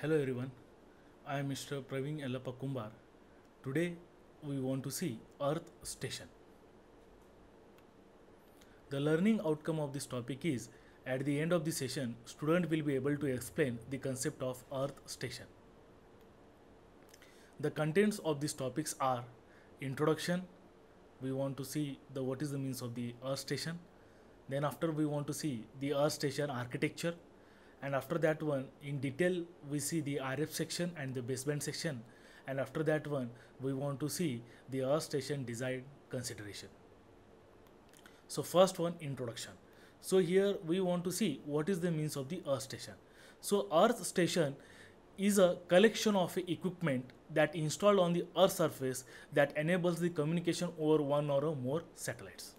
Hello everyone, I am Mr. Praveen Ellappa Kumbar. Today we want to see Earth Station. The learning outcome of this topic is at the end of the session, student will be able to explain the concept of Earth Station. The contents of these topics are introduction, we want to see the what is the means of the Earth Station. Then after we want to see the Earth Station architecture and after that one in detail we see the RF section and the baseband section and after that one we want to see the earth station design consideration. So first one introduction. So here we want to see what is the means of the earth station. So earth station is a collection of equipment that installed on the earth surface that enables the communication over one or more satellites.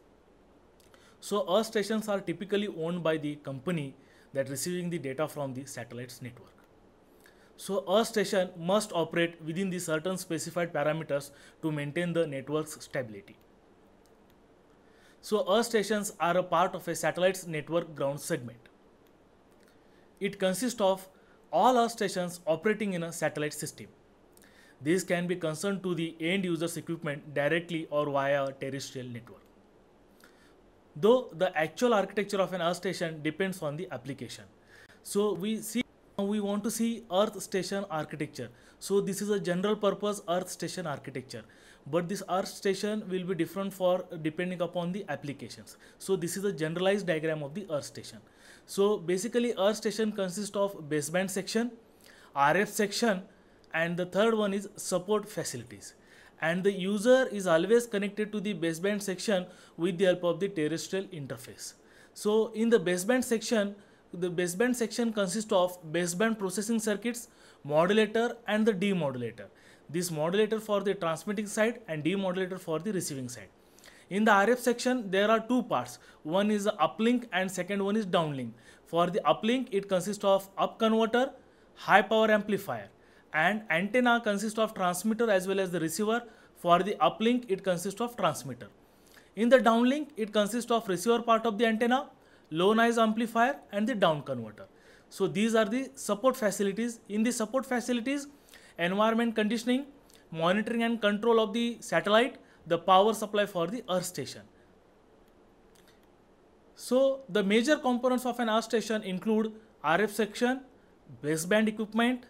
So earth stations are typically owned by the company that receiving the data from the satellite's network. So a station must operate within the certain specified parameters to maintain the network's stability. So earth stations are a part of a satellite's network ground segment. It consists of all earth stations operating in a satellite system. These can be concerned to the end user's equipment directly or via a terrestrial network though the actual architecture of an earth station depends on the application. So we see we want to see earth station architecture. So this is a general purpose earth station architecture. But this earth station will be different for depending upon the applications. So this is a generalized diagram of the earth station. So basically earth station consists of baseband section, RF section and the third one is support facilities and the user is always connected to the baseband section with the help of the terrestrial interface. So in the baseband section, the baseband section consists of baseband processing circuits, modulator and the demodulator. This modulator for the transmitting side and demodulator for the receiving side. In the RF section, there are two parts. One is the uplink and second one is downlink. For the uplink, it consists of up converter, high power amplifier and antenna consists of transmitter as well as the receiver. For the uplink, it consists of transmitter. In the downlink, it consists of receiver part of the antenna, low noise amplifier and the down converter. So these are the support facilities. In the support facilities, environment conditioning, monitoring and control of the satellite, the power supply for the earth station. So the major components of an earth station include RF section, baseband equipment,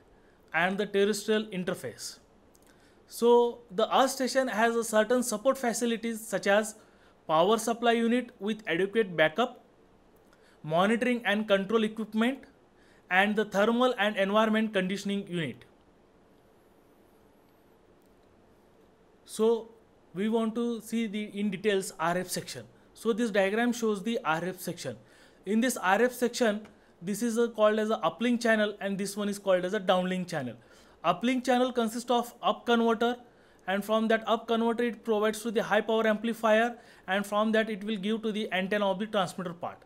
and the terrestrial interface. So the earth station has a certain support facilities such as power supply unit with adequate backup, monitoring and control equipment, and the thermal and environment conditioning unit. So we want to see the in details RF section. So this diagram shows the RF section. In this RF section, this is called as a uplink channel and this one is called as a downlink channel. Uplink channel consists of up converter and from that up converter it provides to the high power amplifier and from that it will give to the antenna of the transmitter part.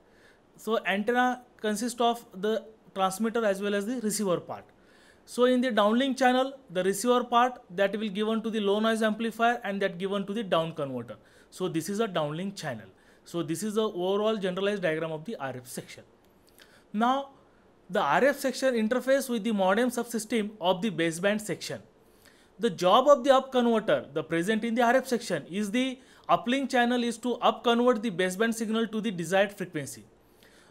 So antenna consists of the transmitter as well as the receiver part. So in the downlink channel, the receiver part that will given to the low noise amplifier and that given to the down converter. So this is a downlink channel. So this is the overall generalized diagram of the RF section. Now, the RF section interface with the modem subsystem of the baseband section. The job of the up converter, the present in the RF section, is the uplink channel is to up convert the baseband signal to the desired frequency.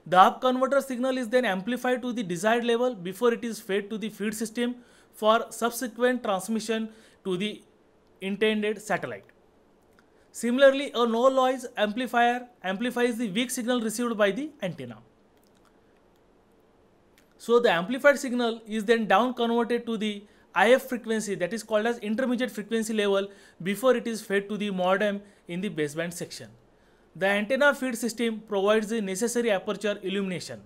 The up converter signal is then amplified to the desired level before it is fed to the feed system for subsequent transmission to the intended satellite. Similarly, a no noise amplifier amplifies the weak signal received by the antenna. So the amplified signal is then down converted to the IF frequency that is called as intermediate frequency level before it is fed to the modem in the baseband section. The antenna feed system provides the necessary aperture illumination.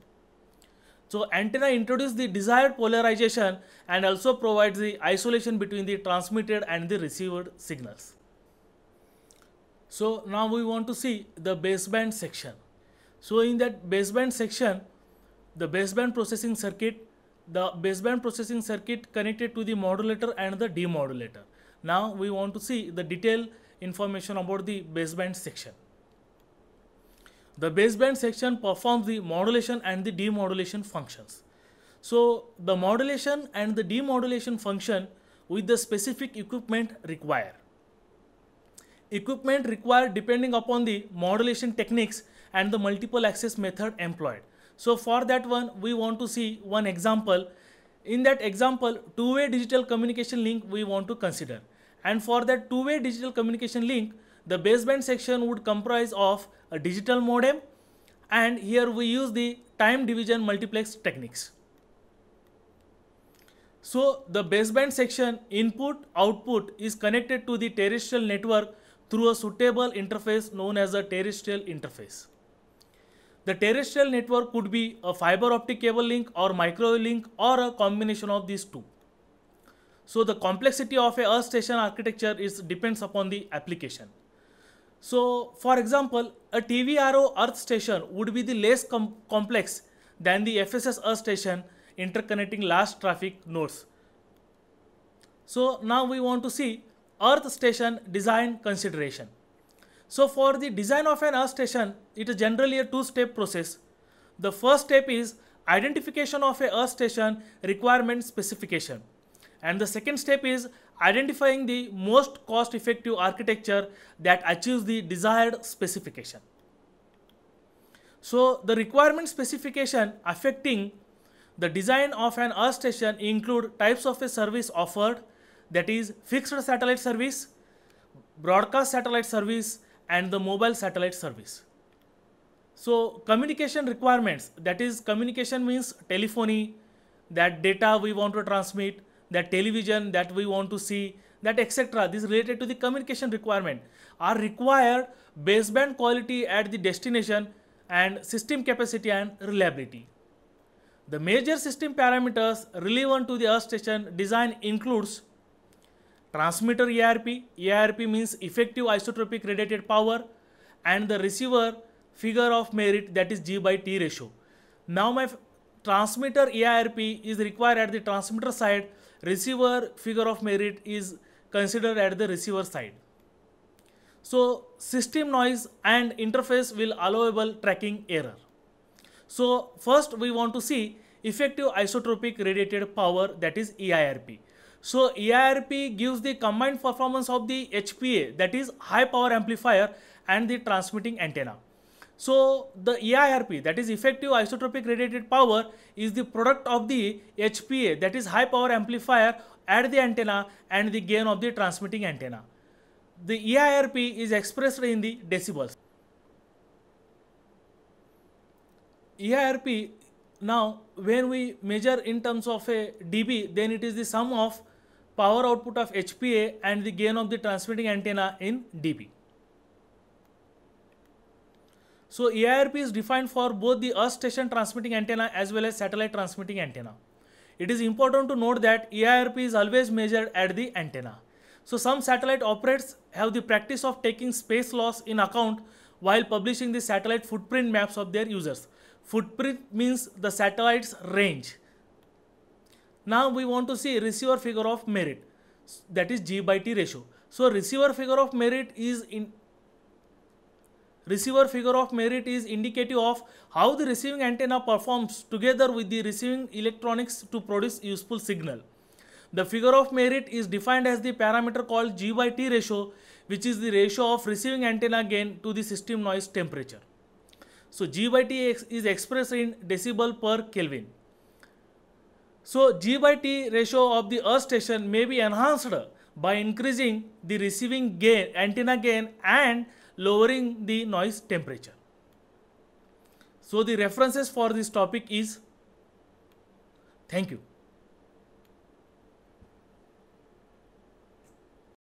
So antenna introduces the desired polarization and also provides the isolation between the transmitted and the received signals. So now we want to see the baseband section. So in that baseband section, the baseband processing circuit, the baseband processing circuit connected to the modulator and the demodulator. Now we want to see the detailed information about the baseband section. The baseband section performs the modulation and the demodulation functions. So the modulation and the demodulation function with the specific equipment required. Equipment required depending upon the modulation techniques and the multiple access method employed. So for that one, we want to see one example. In that example, two-way digital communication link we want to consider. And for that two-way digital communication link, the baseband section would comprise of a digital modem and here we use the time division multiplex techniques. So the baseband section input output is connected to the terrestrial network through a suitable interface known as a terrestrial interface. The terrestrial network could be a fiber optic cable link or micro link or a combination of these two. So the complexity of a earth station architecture is depends upon the application. So for example, a TVRO earth station would be the less com complex than the FSS earth station interconnecting large traffic nodes. So now we want to see earth station design consideration. So for the design of an earth station, it is generally a two-step process. The first step is identification of a earth station requirement specification. And the second step is identifying the most cost-effective architecture that achieves the desired specification. So the requirement specification affecting the design of an earth station include types of a service offered that is fixed satellite service, broadcast satellite service, and the mobile satellite service. So communication requirements, that is communication means telephony, that data we want to transmit, that television that we want to see, that etc. This related to the communication requirement are required baseband quality at the destination and system capacity and reliability. The major system parameters relevant to the earth station design includes Transmitter ARP, ARP means effective isotropic radiated power and the receiver figure of merit that is G by T ratio. Now my transmitter ARP is required at the transmitter side, receiver figure of merit is considered at the receiver side. So system noise and interface will allowable tracking error. So first we want to see effective isotropic radiated power that is EIRP. So EIRP gives the combined performance of the HPA that is high power amplifier and the transmitting antenna. So the EIRP that is effective isotropic radiated power is the product of the HPA that is high power amplifier at the antenna and the gain of the transmitting antenna. The EIRP is expressed in the decibels. EIRP now when we measure in terms of a dB then it is the sum of power output of HPA and the gain of the transmitting antenna in dB. So EIRP is defined for both the earth station transmitting antenna as well as satellite transmitting antenna. It is important to note that EIRP is always measured at the antenna. So some satellite operators have the practice of taking space loss in account while publishing the satellite footprint maps of their users. Footprint means the satellite's range. Now we want to see receiver figure of merit that is G by T ratio. So receiver figure of merit is in receiver figure of merit is indicative of how the receiving antenna performs together with the receiving electronics to produce useful signal. The figure of merit is defined as the parameter called G by T ratio which is the ratio of receiving antenna gain to the system noise temperature. So G by T is expressed in decibel per Kelvin. So G by T ratio of the earth station may be enhanced by increasing the receiving gain, antenna gain and lowering the noise temperature. So the references for this topic is thank you.